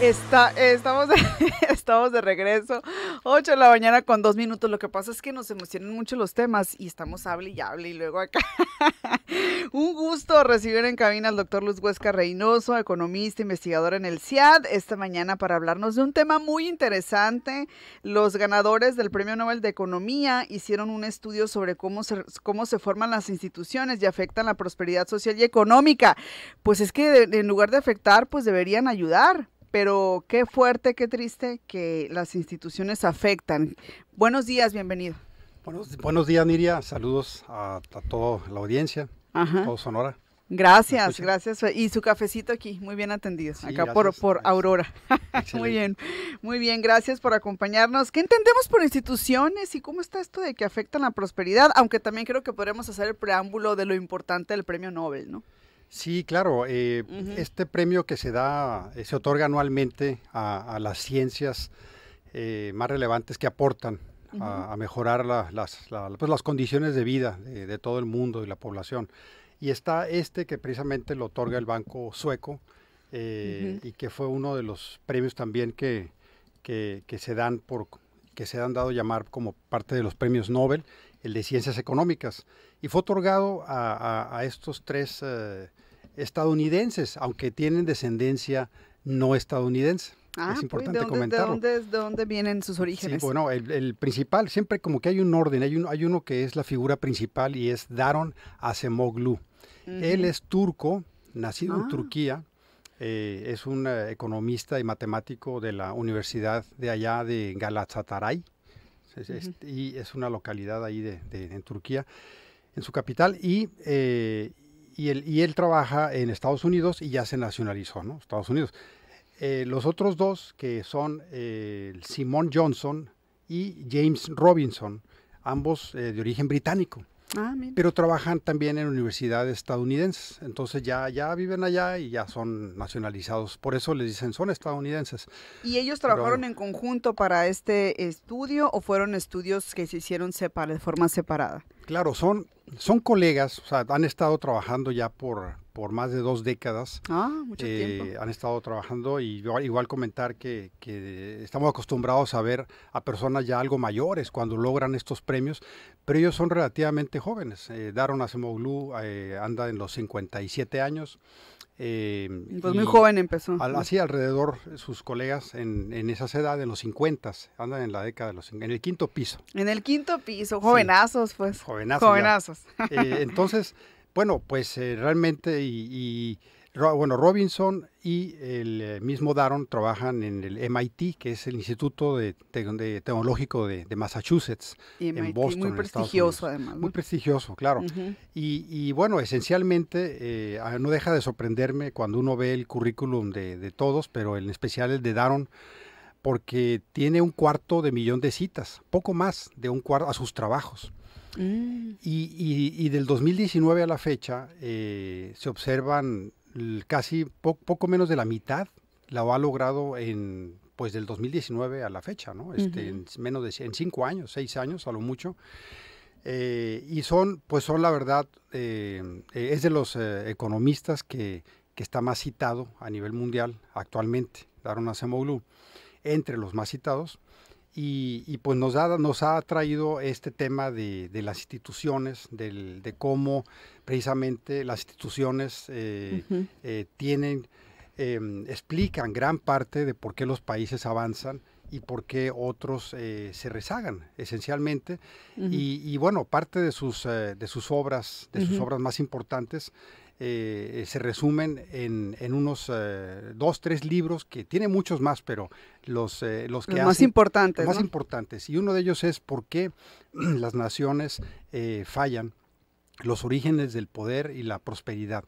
Está, estamos, de, estamos de regreso, 8 de la mañana con dos minutos. Lo que pasa es que nos emocionan mucho los temas y estamos hable y hable y luego acá. Un gusto recibir en cabina al doctor Luz Huesca Reynoso, economista, investigador en el CIAD, esta mañana para hablarnos de un tema muy interesante. Los ganadores del Premio Nobel de Economía hicieron un estudio sobre cómo se, cómo se forman las instituciones y afectan la prosperidad social y económica. Pues es que en lugar de afectar, pues deberían ayudar pero qué fuerte, qué triste que las instituciones afectan. Buenos días, bienvenido. Buenos, días, Niria. Saludos a, toda la audiencia, todo Sonora. Gracias, gracias. Y su cafecito aquí, muy bien atendido, acá por, por Aurora. muy bien, muy bien, gracias por acompañarnos. ¿Qué entendemos por instituciones y cómo está esto de que afectan la prosperidad? Aunque también creo que podremos hacer el preámbulo de lo importante del premio Nobel, ¿no? Sí, claro. Eh, este premio que se da, eh, se otorga anualmente a, las ciencias eh, más relevantes que aportan a, mejorar pues, las, condiciones de vida de, todo el mundo y la población. Y está este que precisamente lo otorga el Banco Sueco y que fue uno de los premios también que, se dan que se han dado llamar como parte de los premios Nobel el de Ciencias Económicas, y fue otorgado a, estos tres eh, estadounidenses, aunque tienen descendencia no estadounidense. es ah, pues, importante dónde, ¿de dónde, vienen sus orígenes? bueno, el, principal, siempre como que hay un orden, hay, hay uno que es la figura principal y es Daron Acemoglu. Él es turco, nacido en ah. Turquía, eh, es un eh, economista y matemático de la Universidad de allá de Galatasaray y es una localidad ahí de, en Turquía, en su capital, y, eh, y, él, trabaja en Estados Unidos y ya se nacionalizó, ¿no? Estados Unidos. Eh, los otros dos, que son eh, Simon Johnson y James Robinson, ambos de origen británico. Ah, pero trabajan también en universidades estadounidenses. Entonces ya, ya viven allá y ya son nacionalizados. Por eso les dicen son estadounidenses. ¿Y ellos trabajaron en conjunto para este estudio o fueron estudios que se hicieron de forma separada? Claro, son, son colegas, o sea, han estado trabajando ya por por más de dos décadas. Ah, eh, han estado trabajando y igual, comentar que, estamos acostumbrados a ver a personas ya algo mayores cuando logran estos premios, pero ellos son relativamente jóvenes. Eh, Daron Acemoglu eh, anda en los 57 años. Eh, pues muy joven empezó. así alrededor sus colegas en, esa edad en los 50, andan en la década de los en el quinto piso. En el quinto piso, jovenazos, pues. Jovenazos. entonces, bueno, pues eh, realmente y, bueno, Robinson y el eh, mismo Daron trabajan en el MIT, que es el Instituto de, Tecnológico de, Massachusetts, en Boston. Muy prestigioso, además. Muy prestigioso, claro. y, bueno, esencialmente eh, ah, no deja de sorprenderme cuando uno ve el currículum de, de todos, pero en especial el de Daron porque tiene un cuarto de millón de citas, poco más de un cuarto a sus trabajos. Y, del 2019 a la fecha eh, se observan casi poco menos de la mitad la ha logrado en pues del 2019 a la fecha, este, en menos de en cinco años, seis años a lo mucho. Eh, y son, pues son la verdad, eh, es de los economistas que, que, está más citado a nivel mundial actualmente, Darona Acemoglu, entre los más citados. Y, pues nos ha, nos ha traído este tema de, las instituciones, de cómo precisamente las instituciones eh, eh, tienen, em, explican gran parte de por qué los países avanzan y por qué otros eh, se rezagan esencialmente. y, bueno, parte de sus, eh, de sus obras, de sus obras más importantes, eh, se resumen en, en unos dos, tres libros, que tiene muchos más, pero los, los que... más importantes. más importantes. Y uno de ellos es por qué las naciones fallan, los orígenes del poder y la prosperidad.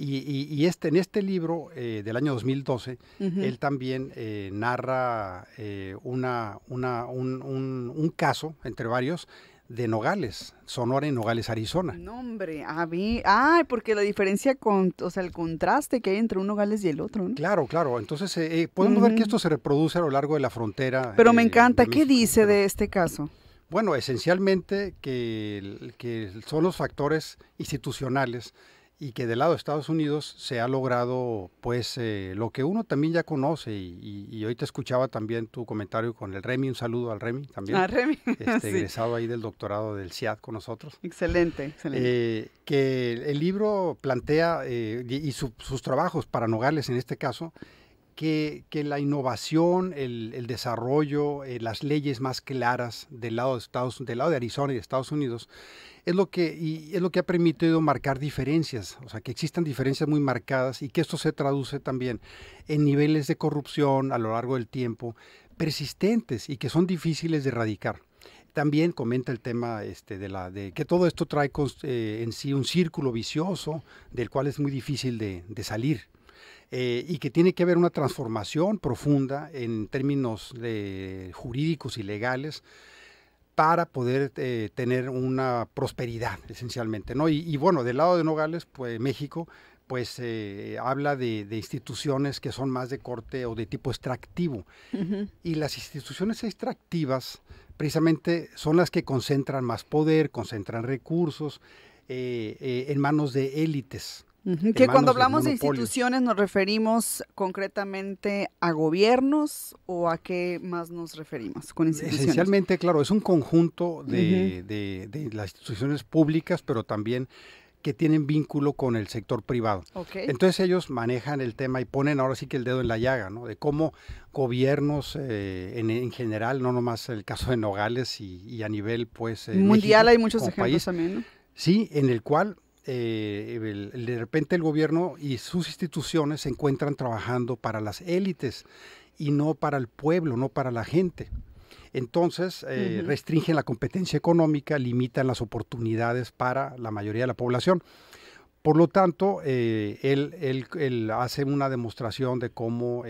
Y, este, en este libro eh, del año 2012, él también eh, narra eh, una, un, caso, entre varios, de Nogales, Sonora y Nogales, Arizona. No, hombre, a porque la diferencia con, o sea, el contraste que hay entre un Nogales y el otro, Claro, claro, entonces podemos ver que esto se reproduce a lo largo de la frontera. Pero me encanta, ¿qué dice de este caso? Bueno, esencialmente que, que son los factores institucionales y que del lado de Estados Unidos se ha logrado pues eh, lo que uno también ya conoce y, hoy te escuchaba también tu comentario con el Remy, un saludo al Remy también, ah, Remy. Este, egresado ahí del doctorado del CIAD con nosotros. Excelente, excelente. Eh, que el libro plantea eh, y, sus trabajos para Nogales en este caso, que, la innovación, el, desarrollo, eh, las leyes más claras del lado de, del lado de Arizona y de Estados Unidos es lo que es lo que ha permitido marcar diferencias, o sea, que existan diferencias muy marcadas y que esto se traduce también en niveles de corrupción a lo largo del tiempo persistentes y que son difíciles de erradicar. También comenta el tema este, de, la, de que todo esto trae eh, en sí un círculo vicioso del cual es muy difícil de salir. Eh, y que tiene que haber una transformación profunda en términos jurídicos y legales para poder eh, tener una prosperidad esencialmente. ¿no? Y, bueno, del lado de Nogales, pues México, pues eh, habla de, instituciones que son más de corte o de tipo extractivo. Y las instituciones extractivas precisamente son las que concentran más poder, concentran recursos en manos de élites. Que cuando hablamos de instituciones nos referimos concretamente a gobiernos o a qué más nos referimos con eh, instituciones. Esencialmente, claro, es un conjunto de, las instituciones públicas, pero también que tienen vínculo con el sector privado. Entonces ellos manejan el tema y ponen ahora sí que el dedo en la llaga, ¿no? De cómo gobiernos eh, en, general, no nomás el caso de Nogales y, a nivel pues... Eh, Mundial hay muchos ejemplos también, ¿no? Sí, en el cual eh, de repente el gobierno y sus instituciones se encuentran trabajando para las élites y no para el pueblo, no para la gente. Entonces, eh, restringen la competencia económica, limitan las oportunidades para la mayoría de la población. Por lo tanto, eh, él, hace una demostración de cómo,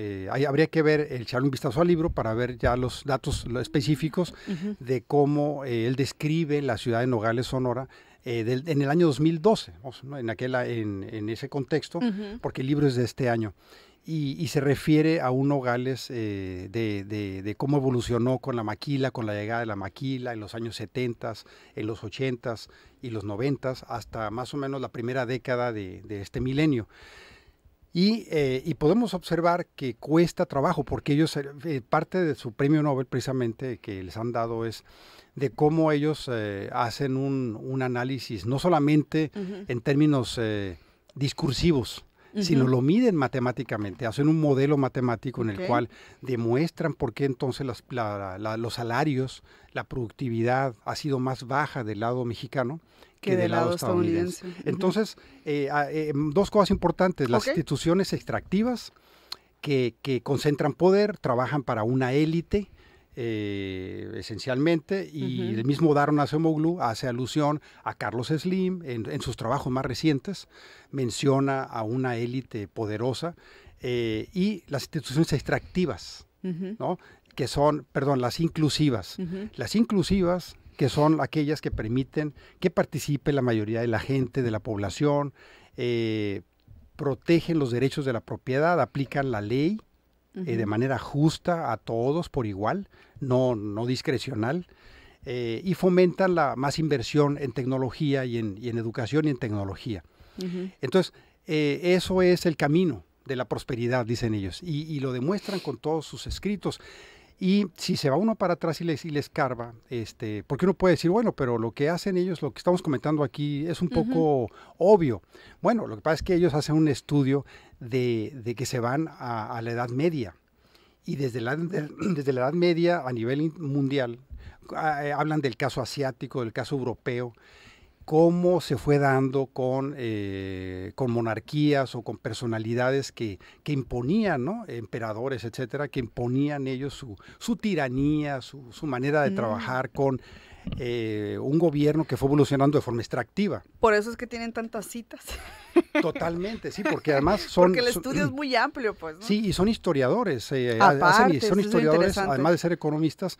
habría que ver, echarle un vistazo al libro para ver ya los datos específicos de cómo él describe la ciudad de Nogales, Sonora, eh, en el año 2012, en, aquel, en, ese contexto, porque el libro es de este año. Y, se refiere a uno, Gales, eh, de, cómo evolucionó con la maquila, con la llegada de la maquila en los años 70, en los 80 y los 90, hasta más o menos la primera década de, este milenio. Eh, y, podemos observar que cuesta trabajo, porque ellos, parte de su premio Nobel precisamente que les han dado es de cómo ellos eh, hacen un, análisis, no solamente en términos eh, discursivos, sino lo miden matemáticamente, hacen un modelo matemático en el cual demuestran por qué entonces los salarios, la productividad ha sido más baja del lado mexicano que, del, lado, estadounidense. Entonces, eh, ah, dos cosas importantes, las instituciones extractivas que, que, concentran poder, trabajan para una élite, eh, esencialmente, y el mismo Daron Acemoglu hace alusión a Carlos Slim en, sus trabajos más recientes, menciona a una élite poderosa eh, y las instituciones extractivas, que son, perdón, las inclusivas. Las inclusivas que son aquellas que permiten que participe la mayoría de la gente, de la población, eh, protegen los derechos de la propiedad, aplican la ley eh, de manera justa a todos por igual, no, no discrecional, eh, y fomentan la más inversión en tecnología y en, educación y en tecnología. Entonces, eh, eso es el camino de la prosperidad, dicen ellos, y, lo demuestran con todos sus escritos. Y si se va uno para atrás y les, y les carva, este, porque uno puede decir, bueno, pero lo que hacen ellos, lo que estamos comentando aquí, es un poco obvio. Bueno, lo que pasa es que ellos hacen un estudio de, que se van a, la Edad Media. Y desde la, desde la Edad Media a nivel mundial, ah, eh, hablan del caso asiático, del caso europeo cómo se fue dando con, eh, con monarquías o con personalidades que, imponían, ¿no? emperadores, etcétera, que imponían ellos su, su tiranía, su, su, manera de mm. trabajar con eh, un gobierno que fue evolucionando de forma extractiva. Por eso es que tienen tantas citas. Totalmente, sí, porque además son... Porque el estudio es muy amplio, pues. Sí, y son historiadores. Eh, son historiadores, además de ser economistas,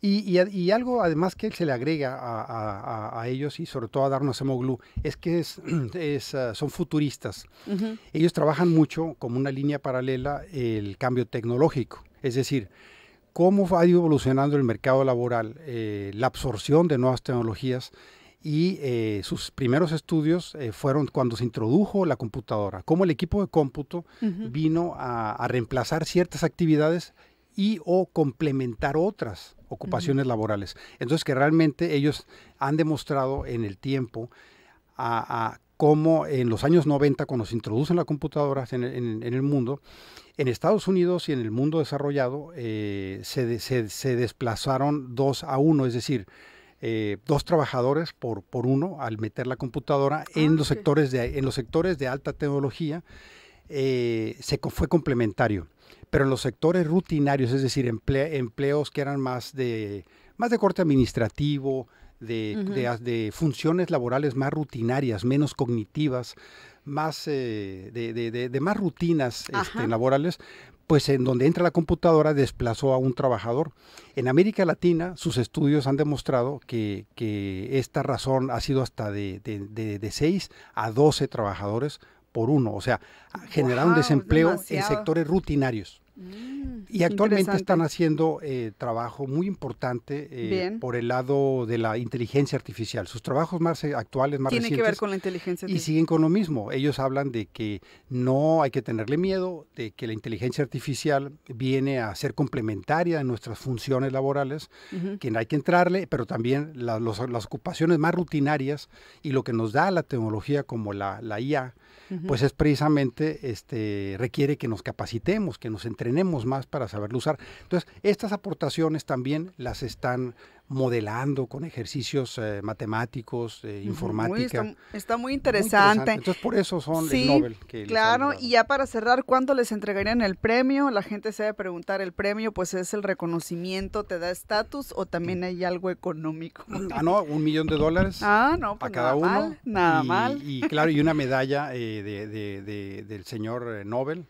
y, algo además que se le agrega a, ellos y sobre todo a Darnos Emoglu es que ah, son futuristas. Ellos trabajan mucho como una línea paralela el cambio tecnológico, es decir, cómo ha ido evolucionando el mercado laboral, eh, la absorción de nuevas tecnologías y eh, sus primeros estudios eh, fueron cuando se introdujo la computadora, cómo el equipo de cómputo vino a, a reemplazar ciertas actividades y o complementar otras ocupaciones laborales. Entonces, que realmente ellos han demostrado en el tiempo a, cómo en los años 90, cuando se introducen las computadoras en, el mundo, en Estados Unidos y en el mundo desarrollado eh, se, desplazaron dos a uno, es decir, eh, dos trabajadores por, uno al meter la computadora en, ah, los sectores en los sectores de alta tecnología eh, fue complementario. Pero en los sectores rutinarios, es decir, empleos que eran más de, más de corte administrativo, de, funciones laborales más rutinarias, menos cognitivas, más eh, de, más rutinas este, laborales, pues en donde entra la computadora desplazó a un trabajador. En América Latina sus estudios han demostrado que, esta razón ha sido hasta de, de, de 6 a 12 trabajadores por uno, o sea, generar un desempleo en sectores rutinarios. Mm, y actualmente están haciendo eh, trabajo muy importante eh, por el lado de la inteligencia artificial. Sus trabajos más eh, actuales, más Tiene que ver con la inteligencia artificial. Y siguen con lo mismo. Ellos hablan de que no hay que tenerle miedo, de que la inteligencia artificial viene a ser complementaria en nuestras funciones laborales, que no que hay que entrarle, pero también las ocupaciones más rutinarias y lo que nos da la tecnología como la, IA, pues es precisamente, este, requiere que nos capacitemos, que nos entrenemos tenemos más para saberlo usar. Entonces, estas aportaciones también las están modelando con ejercicios eh, matemáticos, eh, informática. está, muy interesante. Entonces, por eso son Nobel. claro, y ya para cerrar, ¿cuándo les entregarían el premio? La gente se debe preguntar, ¿el premio pues es el reconocimiento, te da estatus o también hay algo económico? Ah, no, un millón de dólares ah, no, pues, cada nada uno. Mal, nada y, mal. Y claro, y una medalla eh, del señor Nobel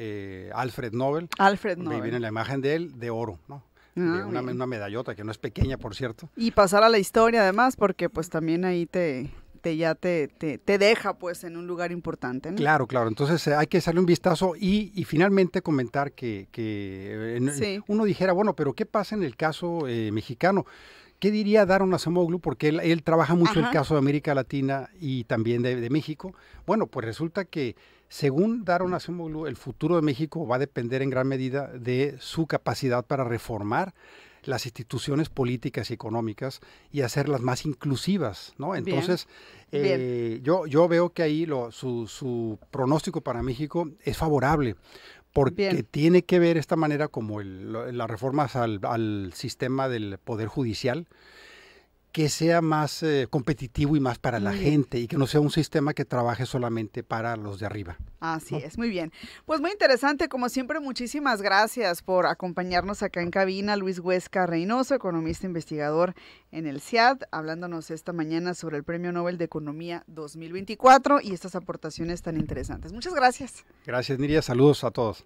eh, Alfred Nobel. Alfred Nobel. Ahí viene la imagen de él de oro, ¿no? Ah, una, medallota que no es pequeña, por cierto. Y pasar a la historia además, porque pues también ahí te, te ya te, te, deja pues en un lugar importante. ¿no? Claro, claro. Entonces eh, hay que darle un vistazo y, finalmente comentar que, eh, uno dijera, bueno, pero ¿qué pasa en el caso mexicano? ¿Qué diría Daron Asamoglu? Porque él, trabaja mucho el caso de América Latina y también de México. Bueno, pues resulta que según Daron Acemoglu, el futuro de México va a depender en gran medida de su capacidad para reformar las instituciones políticas y económicas y hacerlas más inclusivas, ¿no? Entonces, eh, Yo, veo que ahí su, pronóstico para México es favorable, porque tiene que ver esta manera como el, las reformas al, sistema del Poder Judicial, que sea más eh, competitivo y más para la gente y que no sea un sistema que trabaje solamente para los de arriba. Así es, muy bien. Pues muy interesante, como siempre, muchísimas gracias por acompañarnos acá en cabina, Luis Huesca Reynoso, economista investigador en el CIAD, hablándonos esta mañana sobre el Premio Nobel de Economía 2024 y estas aportaciones tan interesantes. Muchas gracias. Gracias, Niria, saludos a todos.